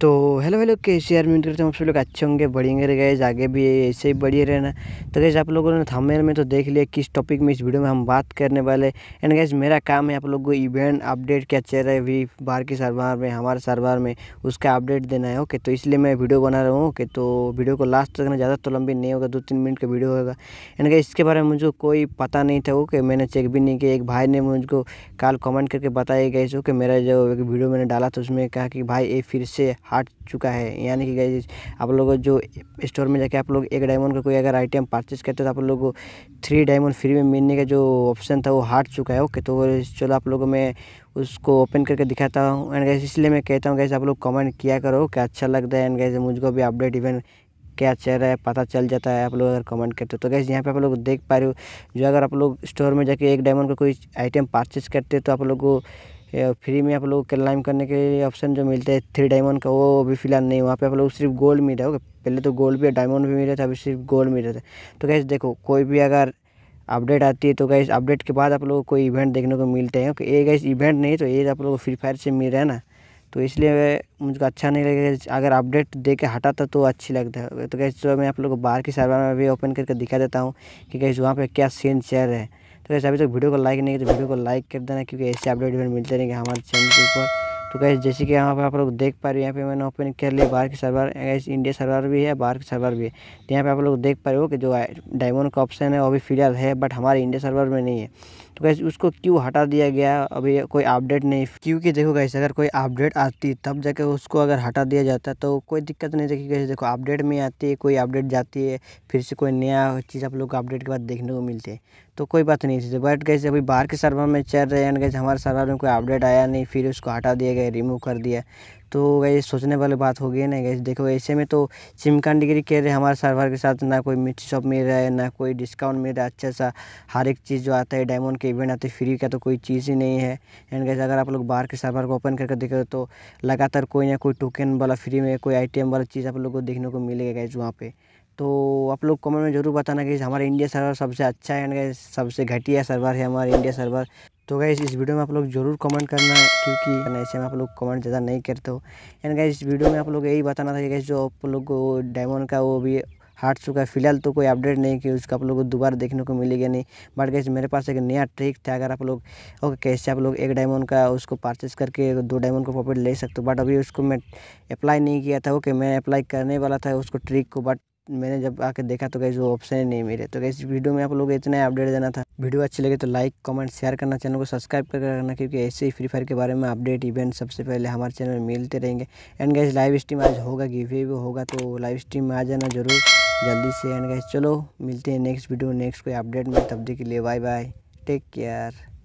तो hello hello कैसे यार मैं करते हैं आप सब लोग अच्छे होंगे बढ़ेंगे गए आगे भी ऐसे ही बढ़िए रहना तो गैस आप लोगों ने थंबनेल में तो देख लिया किस टॉपिक में इस वीडियो में हम बात करने वाले एंड गैस मेरा काम है आप लोगों को इवेंट अपडेट क्या चल रहा है अभी बाहर के सर्वर में हमारे सर्वर में उसका अपडेट देना है ओके तो इसलिए मैं वीडियो बना रहा हूँ ओके तो वीडियो को लास्ट तक ज़्यादा तो लंबी नहीं होगा दो तीन मिनट का वीडियो होगा एंड गैस इसके बारे में मुझे कोई पता नहीं था ओके मैंने चेक भी नहीं किया एक भाई ने मुझको कल कमेंट करके बताया गया ओके मेरा जो वीडियो मैंने डाला था उसमें कहा कि भाई ये फिर से हट चुका है यानी कि गई आप लोगों जो स्टोर में जाके आप लोग एक डायमंड का कोई अगर आइटम परचेज करते हो तो आप लोग को थ्री डायमंड फ्री में मिलने का जो ऑप्शन था वो हट चुका है ओके तो चलो आप लोगों में उसको ओपन करके दिखाता हूँ एंड गैस इसलिए मैं कहता हूँ गैस आप लोग कमेंट किया करो क्या अच्छा लगता है एंड गैस मुझको भी अपडेट इवेंट क्या चल रहा है पता चल जाता है आप लोग अगर कमेंट करते हो तो गैस यहाँ पे आप लोग देख पा रहे हो जो अगर आप लोग स्टोर में जाके एक डायमंड का कोई आइटम परचेज करते हो तो आप लोग को फ्री में आप लोग क्लाइम करने के लिए ऑप्शन जो मिलते हैं थ्री डायमंड का वो अभी फिलहाल नहीं वहाँ पे आप लोग सिर्फ गोल्ड मिल रहा है पहले तो गोल्ड भी डायमंड भी मिल रहा था अभी सिर्फ गोल्ड मिल रहा था तो कैसे देखो कोई भी अगर अपडेट आती है तो गैस अपडेट के बाद आप लोग कोई इवेंट देखने को मिलते हैं ये गैस इवेंट नहीं तो ये आप लोग को फ्री फायर से मिल रहा है ना तो इसलिए मुझको अच्छा नहीं लगेगा अगर अपडेट दे के हटाता तो अच्छी लगता है तो कैसे तो मैं आप लोग को बाहर की सर्वर में भी ओपन करके दिखा देता हूँ कि कैसे वहाँ पर क्या सीन चल रहा है तो कैसे अभी तक तो वीडियो को लाइक नहीं किया तो वीडियो को लाइक कर देना क्योंकि ऐसे अपडेट इवेंट मिलते रहेंगे हमारे चैनल के ऊपर तो कैसे जैसे कि यहाँ पर आप लोग देख पा रहे हो यहाँ पे मैंने ओपन कर लिया बाहर के सर्वर ऐसे इंडिया सर्वर भी है बाहर के सर्वर भी है तो यहाँ पे आप लोग देख पा रहे हो कि जो डायमंड का ऑप्शन है वो भी फिलहाल है बट हमारे इंडिया सर्वर में नहीं है तो कैसे उसको क्यों हटा दिया गया अभी कोई अपडेट नहीं क्योंकि देखो कैसे अगर कोई अपडेट आती तब जाके उसको अगर हटा दिया जाता तो कोई दिक्कत नहीं देखी कैसे देखो अपडेट में आती है कोई अपडेट जाती है फिर से कोई नया चीज़ आप लोग को अपडेट के बाद देखने को मिलती है तो कोई बात नहीं थी बट कैसे अभी बाहर के सर्वर में चल रहे हैं कैसे हमारे सर्वर में कोई अपडेट आया नहीं फिर उसको हटा दिया गया रिमूव कर दिया तो गई सोचने वाली बात हो गई ना गई देखो ऐसे में तो डिग्री कह रहे हमारे सर्वर के साथ ना कोई मिट्टी शॉप मिल रहा है ना कोई डिस्काउंट मिल रहा है अच्छा सा हर एक चीज़ जो आता है डायमंड के इवेंट आते फ्री का तो कोई चीज़ ही नहीं है एंड गैस अगर आप लोग बाहर के सर्वर को ओपन करके देखो तो लगातार कोई ना कोई टोकन वाला फ्री में कोई आई वाला चीज़ आप लोग को देखने को मिलेगा गैस वहाँ पर तो आप लोग कमेंट में ज़रूर बताना कि हमारा इंडिया सर्वर सबसे अच्छा है एंड गैस सबसे घटिया सर्वर है हमारा इंडिया सर्वर तो गाइज इस वीडियो में आप लोग ज़रूर कमेंट करना है क्योंकि ऐसे में आप लोग कमेंट ज़्यादा नहीं करते हो एंड गाइज इस वीडियो में आप लोग यही बताना था कि जो आप लोग को डायमंड का वो भी हार्ट चुका है फिलहाल तो कोई अपडेट नहीं कि उसका आप लोग को दोबारा देखने को मिलेगा नहीं बट गैस मेरे पास एक नया ट्रिक था अगर आप लोग ओके कैसे आप लोग एक डायमंड का उसको परचेस करके दो डायमंड को प्रॉफिट ले सकते हो बट अभी उसको मैं अप्लाई नहीं किया था ओके मैं अप्लाई करने वाला था उसको ट्रिक को बट मैंने जब आके देखा तो कैसे वो ऑप्शन ही नहीं मिले तो कैसे वीडियो में आप लोग इतना अपडेट देना था वीडियो अच्छी लगे तो लाइक कमेंट शेयर करना चैनल को सब्सक्राइब कर करना क्योंकि ऐसे ही फ्री फायर के बारे में अपडेट इवेंट सबसे पहले हमारे चैनल में मिलते रहेंगे एंड गैस लाइव स्ट्रीम आज होगा गिवे भी होगा तो लाइव स्ट्रीम में आ जाना जरूर जल्दी से एंड गैस चलो मिलते हैं नेक्स्ट वीडियो नेक्स्ट कोई अपडेट में तब्दी के लिए बाय बाय टेक केयर